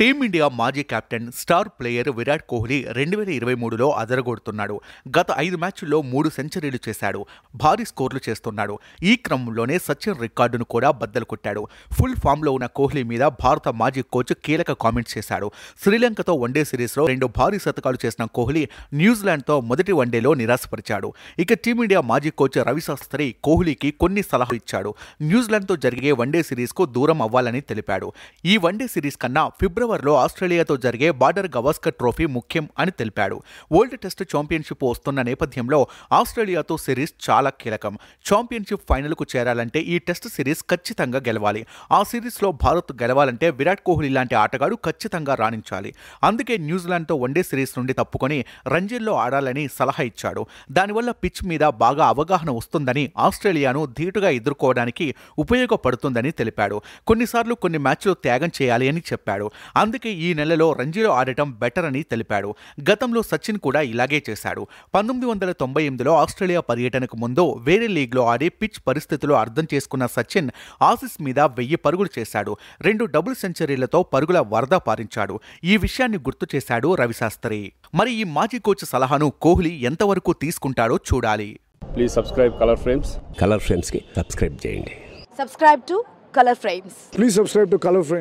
team India మాజీ captain star player Virat Kohli రెండు వేల ఇరవై మూడులో అదరగొడుతున్నాడు గత ఐదు మ్యాచ్ల్లో మూడు సెంచరీలు చేశాడు భారీ స్కోర్లు చేస్తున్నాడు ఈ క్రమంలోనే సచిన్ రికార్డును కూడా బద్దలు కొట్టాడు ఫుల్ ఫామ్లో ఉన్న కోహ్లీ మీద భారత మాజీ కోచ్ కీలక కామెంట్స్ చేశాడు శ్రీలంకతో వన్డే సిరీస్లో రెండు భారీ శతకాలు చేసిన కోహ్లీ న్యూజిలాండ్తో మొదటి వన్డేలో నిరాశపరిచాడు ఇక టీమిండియా మాజీ కోచ్ రవిశాస్త్రి కోహ్లీకి కొన్ని సలహాలు ఇచ్చాడు న్యూజిలాండ్తో జరిగే వన్డే సిరీస్కు దూరం అవ్వాలని తెలిపాడు ఈ వన్డే సిరీస్ కన్నా ఫిబ్రవరి ఫిబ్రవరిలో ఆస్ట్రేలియాతో జరిగే బార్డర్ గవాస్కర్ ట్రోఫీ ముఖ్యం అని తెలిపాడు వరల్డ్ టెస్ట్ ఛాంపియన్షిప్ వస్తున్న నేపథ్యంలో ఆస్ట్రేలియాతో సిరీస్ చాలా కీలకం ఛాంపియన్షిప్ ఫైనల్కు చేరాలంటే ఈ టెస్ట్ సిరీస్ ఖచ్చితంగా గెలవాలి ఆ సిరీస్లో భారత్ గెలవాలంటే విరాట్ కోహ్లీ లాంటి ఆటగాడు ఖచ్చితంగా రాణించాలి అందుకే న్యూజిలాండ్తో వన్డే సిరీస్ నుండి తప్పుకొని రంజీల్లో ఆడాలని సలహా ఇచ్చాడు దానివల్ల పిచ్ మీద బాగా అవగాహన వస్తుందని ఆస్ట్రేలియాను ధీటుగా ఎదుర్కోవడానికి ఉపయోగపడుతుందని తెలిపాడు కొన్నిసార్లు కొన్ని మ్యాచ్లు త్యాగం చేయాలి అని చెప్పాడు అందుకే ఈ నెలలో రంజీలో ఆడటం బెటర్ అని తెలిపాడు గతంలో సచిన్ కూడా ఇలాగే చేశాడు పంతొమ్మిది వందల తొంభై ఎనిమిదిలో ఆస్ట్రేలియా పర్యటనకు ముందు వేరే లీగ్లో ఆడే పిచ్ పరిస్థితులు అర్థం చేసుకున్న సచిన్ ఆసిస్ మీద వెయ్యి పరుగులు చేశాడు రెండు డబుల్ సెంచరీలతో పరుగుల వరద పారించాడు ఈ విషయాన్ని గుర్తు చేశాడు రవిశాస్త్రి మరి ఈ మాజీ కోచ్ సలహాను కోహ్లీ ఎంతవరకు తీసుకుంటాడో చూడాలి please subscribe Colour Frames Colour కి సబ్స్క్రైబ్ చేయండి subscribe to Colour Frames please subscribe to Colour frames